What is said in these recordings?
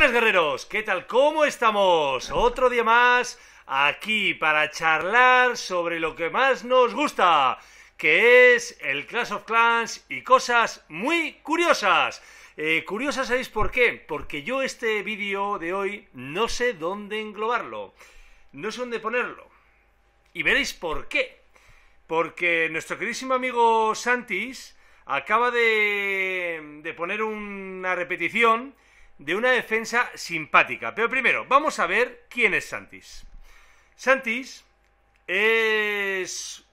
buenas guerreros, ¿qué tal? ¿Cómo estamos? Otro día más aquí para charlar sobre lo que más nos gusta, que es el Clash of Clans y cosas muy curiosas. Eh, curiosas, ¿sabéis por qué? Porque yo este vídeo de hoy no sé dónde englobarlo, no sé dónde ponerlo. Y veréis por qué. Porque nuestro queridísimo amigo Santis acaba de, de poner una repetición de una defensa simpática. Pero primero, vamos a ver quién es Santis. Santis es...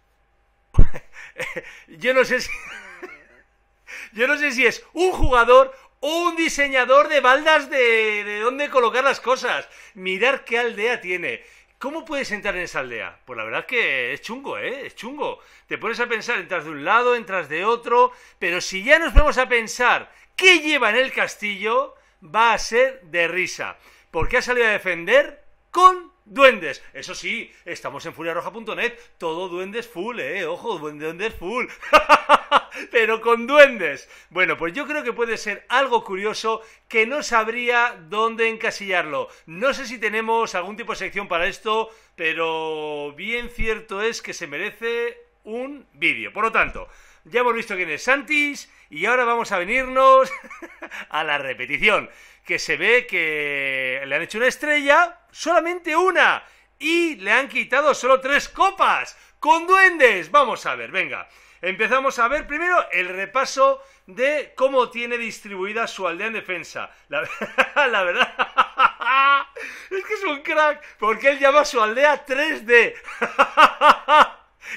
Yo no sé si... Yo no sé si es un jugador o un diseñador de baldas de, dónde colocar las cosas. Mirar qué aldea tiene. ¿Cómo puedes entrar en esa aldea? Pues la verdad que es chungo, ¿eh? Es chungo. Te pones a pensar, entras de un lado, entras de otro, pero si ya nos vamos a pensar qué lleva en el castillo, va a ser de risa, porque ha salido a defender con duendes. Eso sí, estamos en furiarroja.net, todo duendes full, eh, ojo, duendes full. Pero con duendes. Bueno, pues yo creo que puede ser algo curioso que no sabría dónde encasillarlo. No sé si tenemos algún tipo de sección para esto, pero bien cierto es que se merece un vídeo. Por lo tanto, ya hemos visto quién es Santis y ahora vamos a venirnos a la repetición, que se ve que le han hecho una estrella, solamente una, y le han quitado solo tres copas con duendes. Vamos a ver, venga. Empezamos a ver primero el repaso de cómo tiene distribuida su aldea en defensa. La, la verdad, es que es un crack, porque él llama a su aldea 3D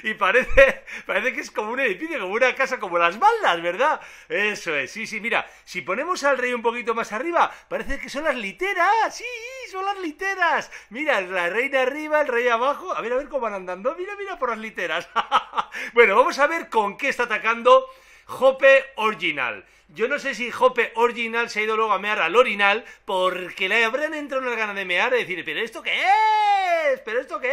y parece, parece que es como un edificio, como una casa, como las baldas, ¿verdad? Eso es, sí, sí, mira, si ponemos al rey un poquito más arriba, parece que son las literas, sí, son las literas. Mira, la reina arriba, el rey abajo, a ver, a ver cómo van andando, mira, mira por las literas. bueno, vamos a ver con qué está atacando Jope Original. Yo no sé si Jope Original se ha ido luego a mear al orinal porque le habrán entrado unas ganas de mear y decir, pero ¿esto qué es? ¿Pero esto qué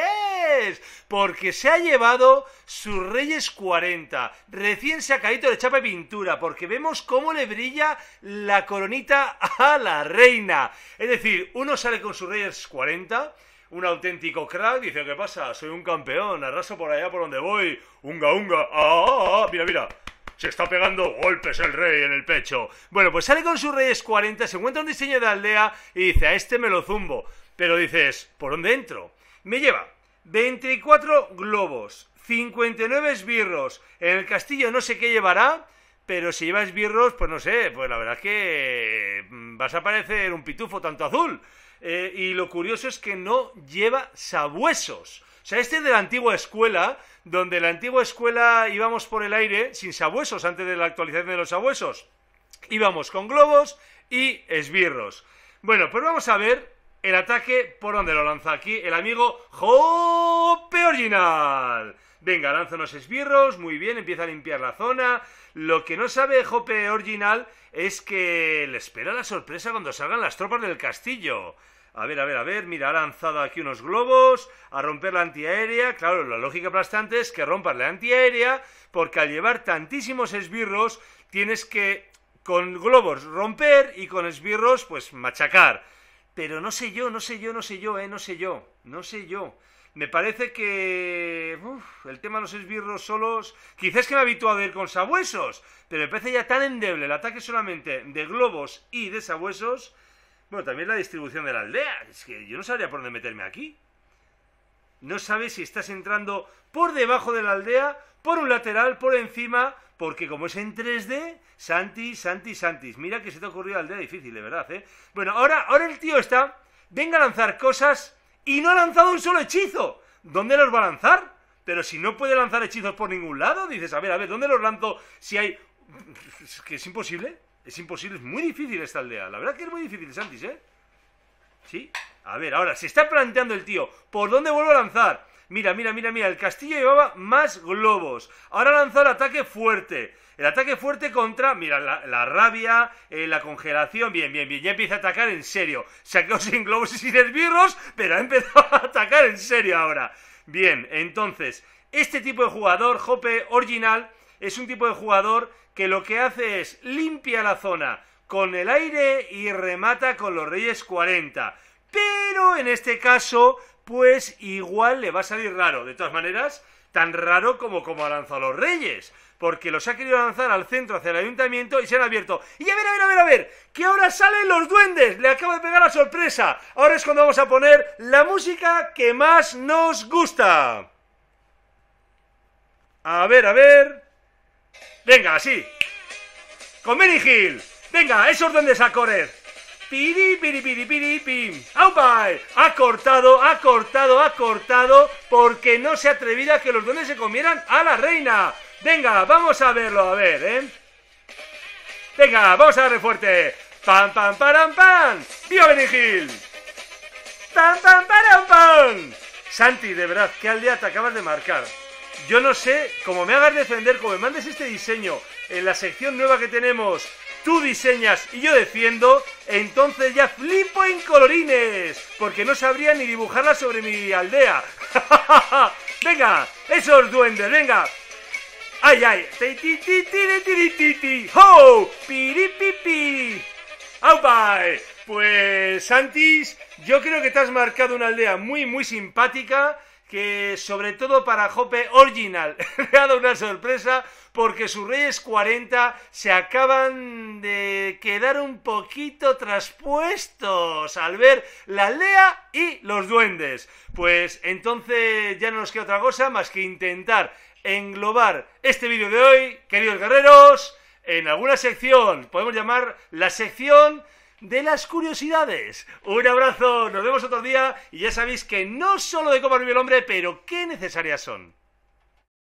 es? Porque se ha llevado sus Reyes 40, recién sacadito de chapa y pintura, porque vemos cómo le brilla la coronita a la reina. Es decir, uno sale con sus Reyes 40 un auténtico crack, dice, ¿qué pasa? Soy un campeón, arraso por allá por donde voy, unga unga, ah. ah, ah mira, mira, se está pegando golpes el rey en el pecho. Bueno, pues sale con sus reyes 40, se encuentra un diseño de aldea y dice, a este me lo zumbo. Pero dices, ¿por dónde entro? Me lleva 24 globos, 59 esbirros. En el castillo no sé qué llevará, pero si lleva esbirros, pues no sé, pues la verdad es que mm, vas a parecer un pitufo tanto azul. Eh, y lo curioso es que no lleva sabuesos. O sea, este es de la antigua escuela, donde la antigua escuela íbamos por el aire sin sabuesos, antes de la actualización de los sabuesos. Íbamos con globos y esbirros. Bueno, pues vamos a ver el ataque por donde lo lanza aquí el amigo Jope Original. Venga, lanza unos esbirros, muy bien, empieza a limpiar la zona. Lo que no sabe Jope Original es que le espera la sorpresa cuando salgan las tropas del castillo. A ver, a ver, a ver, mira, ha lanzado aquí unos globos a romper la antiaérea. Claro, la lógica aplastante es que rompas la antiaérea, porque al llevar tantísimos esbirros, tienes que con globos romper y con esbirros, pues machacar. Pero no sé yo, no sé yo, no sé yo, eh, no sé yo, no sé yo. Me parece que uf, el tema de los esbirros solos, quizás que me he habituado a ir con sabuesos, pero me parece ya tan endeble el ataque solamente de globos y de sabuesos bueno, también la distribución de la aldea. Es que yo no sabría por dónde meterme aquí. No sabes si estás entrando por debajo de la aldea, por un lateral, por encima, porque como es en 3D, Santi, Santi, Santis. Mira que se te ocurrió la aldea difícil, de verdad, ¿eh? Bueno, ahora, ahora el tío está, venga a lanzar cosas y no ha lanzado un solo hechizo. ¿Dónde los va a lanzar? Pero si no puede lanzar hechizos por ningún lado, dices, a ver, a ver, ¿dónde los lanzo si hay... Es que es imposible. Es imposible, es muy difícil esta aldea. La verdad que es muy difícil, Santis, ¿eh? ¿Sí? A ver, ahora, se está planteando el tío. ¿Por dónde vuelvo a lanzar? Mira, mira, mira, mira. El castillo llevaba más globos. Ahora lanzado el ataque fuerte. El ataque fuerte contra, mira, la, rabia, eh, la congelación. Bien, bien, bien. Ya empieza a atacar en serio. Se ha sin globos y sin esbirros, pero ha empezado a atacar en serio ahora. Bien, entonces, este tipo de jugador, Jope, original, es un tipo de jugador que lo que hace es limpia la zona con el aire y remata con los reyes 40. Pero en este caso, pues igual le va a salir raro. De todas maneras, tan raro como como ha lanzado los reyes. Porque los ha querido lanzar al centro, hacia el ayuntamiento, y se han abierto. Y a ver, a ver, a ver, a ver, que ahora salen los duendes. Le acabo de pegar la sorpresa. Ahora es cuando vamos a poner la música que más nos gusta. A ver, a ver. Venga, sí! Con Benny Venga, esos duendes a correr. Piri, piri, piri, piri, pim. ¡Aupai! Ha cortado, ha cortado, ha cortado porque no se atrevía a que los duendes se comieran a la reina. Venga, vamos a verlo, a ver, ¿eh? Venga, vamos a darle fuerte. ¡Pam, pam, param, pam! ¡Viva Benny Hill! ¡Pam, pam, param, pam! Santi, de verdad, qué aldea te acabas de marcar. Yo no sé, como me hagas defender, como me mandes este diseño en la sección nueva que tenemos, tú diseñas y yo defiendo, entonces ya flipo en colorines, porque no sabría ni dibujarla sobre mi aldea. venga, esos duendes, venga. Ay, ay, ti, ti, ti, ti, ho, piripipi. ¡Aupai! Pues, Santis, yo creo que te has marcado una aldea muy, muy simpática que sobre todo para Jope Original le ha dado una sorpresa porque sus Reyes 40 se acaban de quedar un poquito traspuestos al ver la Lea y los duendes. Pues entonces ya no nos queda otra cosa más que intentar englobar este vídeo de hoy, queridos guerreros, en alguna sección, podemos llamar la sección de las curiosidades. Un abrazo, nos vemos otro día y ya sabéis que no solo de cómo vive el hombre, pero qué necesarias son.